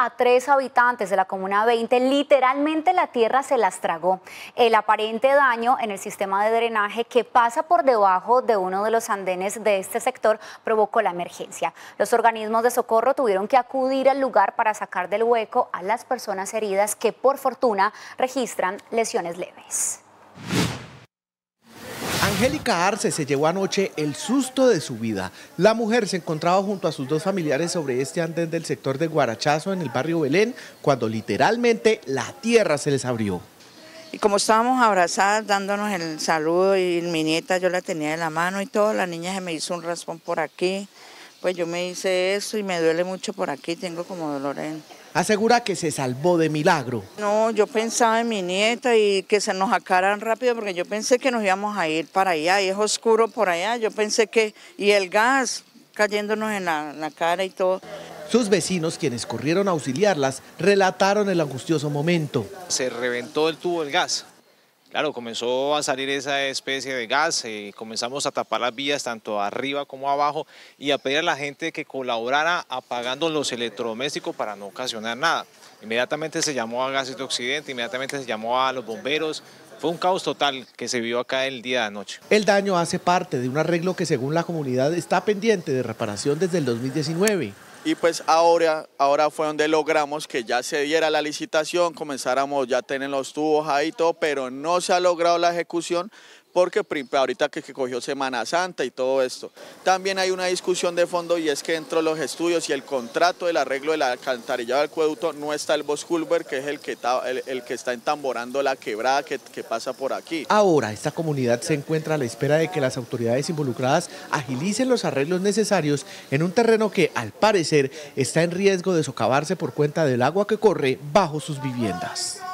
a tres habitantes de la Comuna 20. Literalmente la tierra se las tragó. El aparente daño en el sistema de drenaje que pasa por debajo de uno de los andenes de este sector provocó la emergencia. Los organismos de socorro tuvieron que acudir al lugar para sacar del hueco a las personas heridas que por fortuna registran lesiones leves. Angélica Arce se llevó anoche el susto de su vida. La mujer se encontraba junto a sus dos familiares sobre este andén del sector de Guarachazo en el barrio Belén, cuando literalmente la tierra se les abrió. Y como estábamos abrazadas, dándonos el saludo y mi nieta yo la tenía de la mano y todo, la niña se me hizo un raspón por aquí, pues yo me hice eso y me duele mucho por aquí, tengo como dolor en... Asegura que se salvó de milagro. No, yo pensaba en mi nieta y que se nos sacaran rápido porque yo pensé que nos íbamos a ir para allá y es oscuro por allá, yo pensé que... y el gas cayéndonos en la, en la cara y todo. Sus vecinos, quienes corrieron a auxiliarlas, relataron el angustioso momento. Se reventó el tubo del gas. Claro, comenzó a salir esa especie de gas, eh, comenzamos a tapar las vías tanto arriba como abajo y a pedir a la gente que colaborara apagando los electrodomésticos para no ocasionar nada. Inmediatamente se llamó a Gases de Occidente, inmediatamente se llamó a los bomberos, fue un caos total que se vio acá el día de anoche. El daño hace parte de un arreglo que según la comunidad está pendiente de reparación desde el 2019. Y pues ahora, ahora fue donde logramos que ya se diera la licitación, comenzáramos ya a tener los tubos ahí y todo, pero no se ha logrado la ejecución porque ahorita que, cogió Semana Santa y todo esto. También hay una discusión de fondo y es que dentro de los estudios y el contrato del arreglo del alcantarillado del acueducto no está el Bosculver, que es el que, está, entamborando la quebrada que pasa por aquí. Ahora, esta comunidad se encuentra a la espera de que las autoridades involucradas agilicen los arreglos necesarios en un terreno que, al parecer, está en riesgo de socavarse por cuenta del agua que corre bajo sus viviendas.